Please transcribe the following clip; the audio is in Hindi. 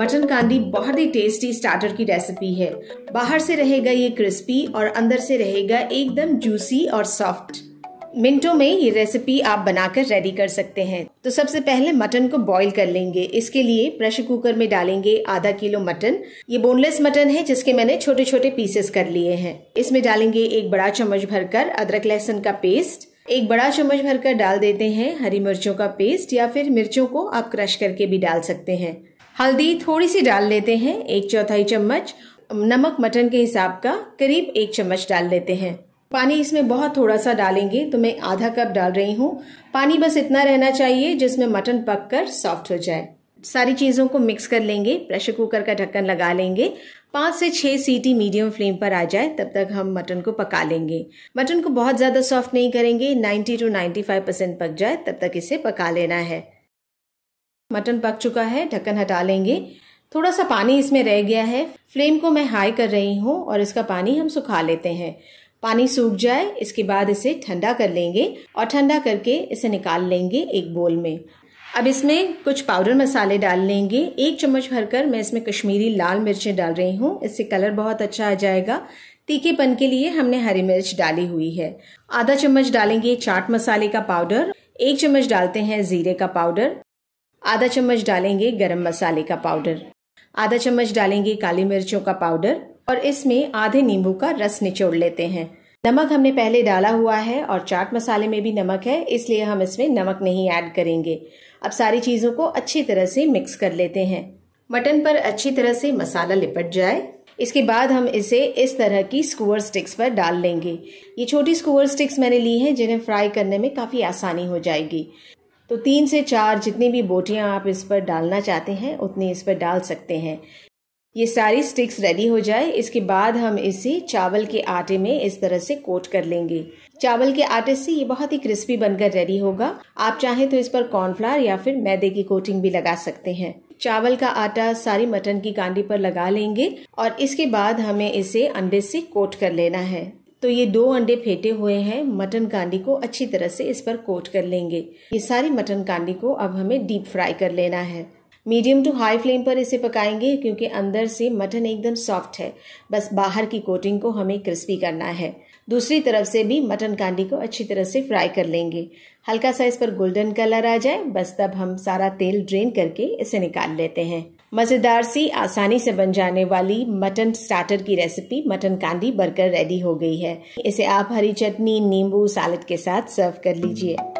मटन कांदी बहुत ही टेस्टी स्टार्टर की रेसिपी है बाहर से रहेगा ये क्रिस्पी और अंदर से रहेगा एकदम जूसी और सॉफ्ट मिनटों में ये रेसिपी आप बनाकर रेडी कर सकते हैं तो सबसे पहले मटन को बॉईल कर लेंगे इसके लिए प्रेशर कुकर में डालेंगे आधा किलो मटन ये बोनलेस मटन है जिसके मैंने छोटे छोटे पीसेस कर लिए हैं इसमें डालेंगे एक बड़ा चम्मच भरकर अदरक लहसुन का पेस्ट एक बड़ा चम्मच भरकर डाल देते हैं हरी मिर्चों का पेस्ट या फिर मिर्चों को आप क्रश करके भी डाल सकते हैं हल्दी थोड़ी सी डाल लेते हैं एक चौथाई चम्मच नमक मटन के हिसाब का करीब एक चम्मच डाल लेते हैं पानी इसमें बहुत थोड़ा सा डालेंगे तो मैं आधा कप डाल रही हूँ पानी बस इतना रहना चाहिए जिसमें मटन पक कर सॉफ्ट हो जाए सारी चीज़ों को मिक्स कर लेंगे प्रेशर कुकर का ढक्कन लगा लेंगे पाँच से छह सीटी मीडियम फ्लेम पर आ जाए तब तक हम मटन को पका लेंगे मटन को बहुत ज़्यादा सॉफ्ट नहीं करेंगे 90 टू 95 परसेंट पक जाए तब तक इसे पका लेना है मटन पक चुका है ढक्कन हटा लेंगे थोड़ा सा पानी इसमें रह गया है फ्लेम को मैं हाई कर रही हूँ और इसका पानी हम सुखा लेते हैं पानी सूख जाए इसके बाद इसे ठंडा कर लेंगे और ठंडा करके इसे निकाल लेंगे एक बोल में अब इसमें कुछ पाउडर मसाले डाल लेंगे एक चम्मच भरकर मैं इसमें कश्मीरी लाल मिर्चें डाल रही हूँ इससे कलर बहुत अच्छा आ जाएगा तीखेपन के लिए हमने हरी मिर्च डाली हुई है आधा चम्मच डालेंगे चाट मसाले का पाउडर एक चम्मच डालते हैं जीरे का पाउडर आधा चम्मच डालेंगे गरम मसाले का पाउडर आधा चम्मच डालेंगे काली मिर्चों का पाउडर और इसमें आधे नींबू का रस निचोड़ लेते हैं नमक हमने पहले डाला हुआ है और चाट मसाले में भी नमक है इसलिए हम इसमें नमक नहीं ऐड करेंगे अब सारी चीज़ों को अच्छी तरह से मिक्स कर लेते हैं मटन पर अच्छी तरह से मसाला लिपट जाए इसके बाद हम इसे इस तरह की स्कूअर स्टिक्स पर डाल लेंगे ये छोटी स्कूअर स्टिक्स मैंने ली हैं जिन्हें फ्राई करने में काफ़ी आसानी हो जाएगी तो तीन से चार जितनी भी बोटियाँ आप इस पर डालना चाहते हैं उतनी इस पर डाल सकते हैं ये सारी स्टिक्स रेडी हो जाए इसके बाद हम इसे चावल के आटे में इस तरह से कोट कर लेंगे चावल के आटे से ये बहुत ही क्रिस्पी बनकर रेडी होगा आप चाहें तो इस पर कॉर्नफ्लावर या फिर मैदे की कोटिंग भी लगा सकते हैं चावल का आटा सारी मटन की कांडी पर लगा लेंगे और इसके बाद हमें इसे अंडे से कोट कर लेना है तो ये दो अंडे फेंटे हुए हैं मटन कांडी को अच्छी तरह से इस पर कोट कर लेंगे ये सारी मटन कांडी को अब हमें डीप फ्राई कर लेना है मीडियम टू हाई फ्लेम पर इसे पकाएंगे क्योंकि अंदर से मटन एकदम सॉफ्ट है बस बाहर की कोटिंग को हमें क्रिस्पी करना है दूसरी तरफ से भी मटन कांडी को अच्छी तरह से फ्राई कर लेंगे हल्का सा इस पर गोल्डन कलर आ जाए बस तब हम सारा तेल ड्रेन करके इसे निकाल लेते हैं मज़ेदार सी आसानी से बन जाने वाली मटन स्टार्टर की recipe mutton kandi burger ready हो गई है इसे आप हरी चटनी नींबू सैलड के साथ सर्व कर लीजिए